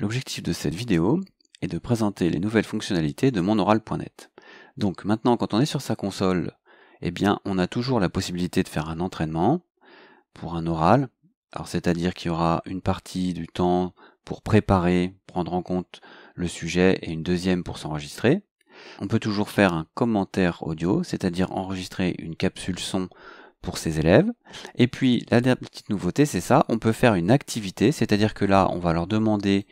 L'objectif de cette vidéo est de présenter les nouvelles fonctionnalités de monoral.net. Donc maintenant quand on est sur sa console, eh bien on a toujours la possibilité de faire un entraînement pour un oral. Alors c'est-à-dire qu'il y aura une partie du temps pour préparer, prendre en compte le sujet et une deuxième pour s'enregistrer. On peut toujours faire un commentaire audio, c'est-à-dire enregistrer une capsule son pour ces élèves. Et puis la dernière petite nouveauté, c'est ça, on peut faire une activité, c'est-à-dire que là, on va leur demander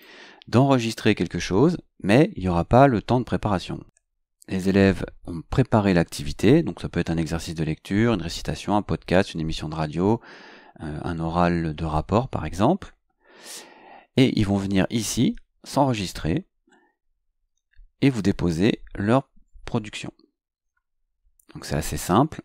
d'enregistrer quelque chose, mais il n'y aura pas le temps de préparation. Les élèves ont préparé l'activité, donc ça peut être un exercice de lecture, une récitation, un podcast, une émission de radio, euh, un oral de rapport par exemple. Et ils vont venir ici s'enregistrer et vous déposer leur production. Donc c'est assez simple,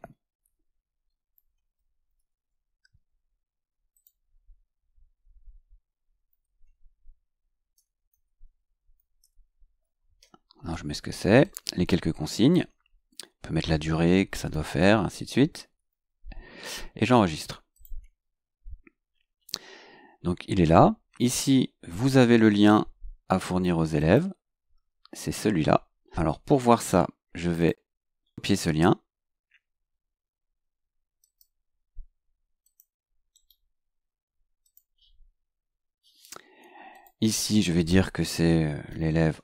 je mets ce que c'est, les quelques consignes. On peut mettre la durée que ça doit faire, ainsi de suite. Et j'enregistre. Donc il est là. Ici, vous avez le lien à fournir aux élèves. C'est celui-là. Alors pour voir ça, je vais copier ce lien. Ici, je vais dire que c'est euh, l'élève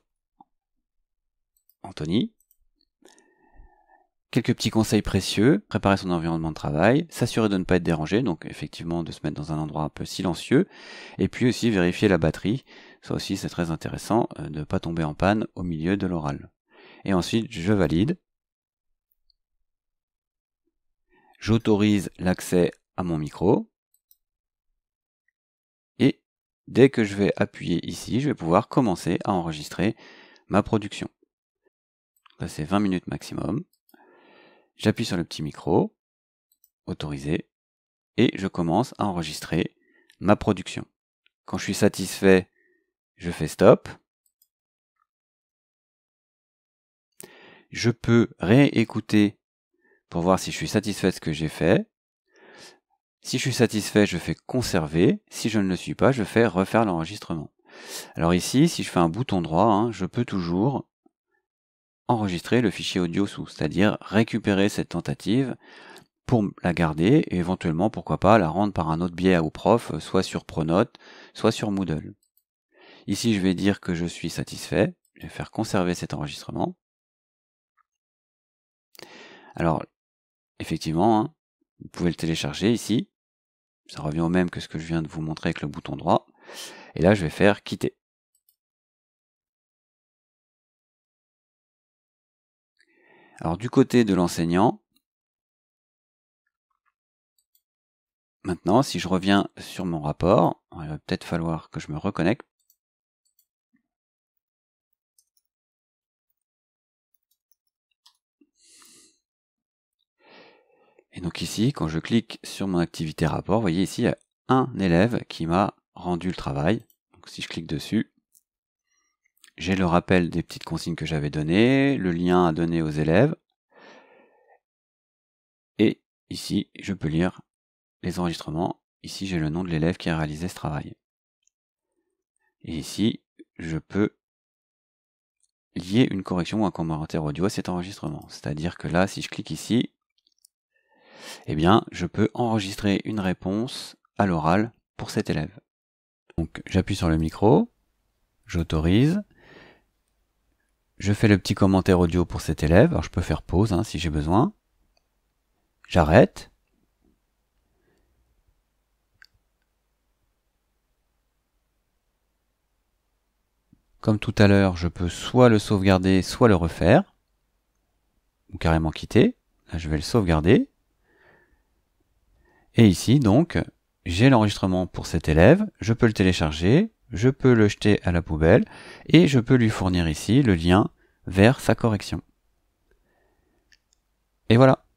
Anthony. Quelques petits conseils précieux, préparer son environnement de travail, s'assurer de ne pas être dérangé, donc effectivement de se mettre dans un endroit un peu silencieux, et puis aussi vérifier la batterie, ça aussi c'est très intéressant, euh, de ne pas tomber en panne au milieu de l'oral. Et ensuite je valide, j'autorise l'accès à mon micro, et dès que je vais appuyer ici, je vais pouvoir commencer à enregistrer ma production. 20 minutes maximum. J'appuie sur le petit micro, autoriser, et je commence à enregistrer ma production. Quand je suis satisfait, je fais stop. Je peux réécouter pour voir si je suis satisfait de ce que j'ai fait. Si je suis satisfait, je fais conserver. Si je ne le suis pas, je fais refaire l'enregistrement. Alors ici, si je fais un bouton droit, hein, je peux toujours enregistrer le fichier audio sous, c'est-à-dire récupérer cette tentative pour la garder et éventuellement, pourquoi pas, la rendre par un autre biais à prof, euh, soit sur Pronote, soit sur Moodle. Ici, je vais dire que je suis satisfait. Je vais faire conserver cet enregistrement. Alors, effectivement, hein, vous pouvez le télécharger ici. Ça revient au même que ce que je viens de vous montrer avec le bouton droit. Et là, je vais faire quitter. Alors du côté de l'enseignant, maintenant si je reviens sur mon rapport, il va peut-être falloir que je me reconnecte. Et donc ici, quand je clique sur mon activité rapport, vous voyez ici, il y a un élève qui m'a rendu le travail. Donc si je clique dessus, j'ai le rappel des petites consignes que j'avais données, le lien à donner aux élèves. Et ici, je peux lire les enregistrements. Ici, j'ai le nom de l'élève qui a réalisé ce travail. Et ici, je peux lier une correction ou un commentaire audio à cet enregistrement. C'est-à-dire que là, si je clique ici, eh bien, je peux enregistrer une réponse à l'oral pour cet élève. Donc, j'appuie sur le micro, j'autorise, je fais le petit commentaire audio pour cet élève. Alors je peux faire pause hein, si j'ai besoin. J'arrête. Comme tout à l'heure, je peux soit le sauvegarder, soit le refaire. Ou carrément quitter. Là, je vais le sauvegarder. Et ici, donc, j'ai l'enregistrement pour cet élève. Je peux le télécharger, je peux le jeter à la poubelle et je peux lui fournir ici le lien vers sa correction. Et voilà.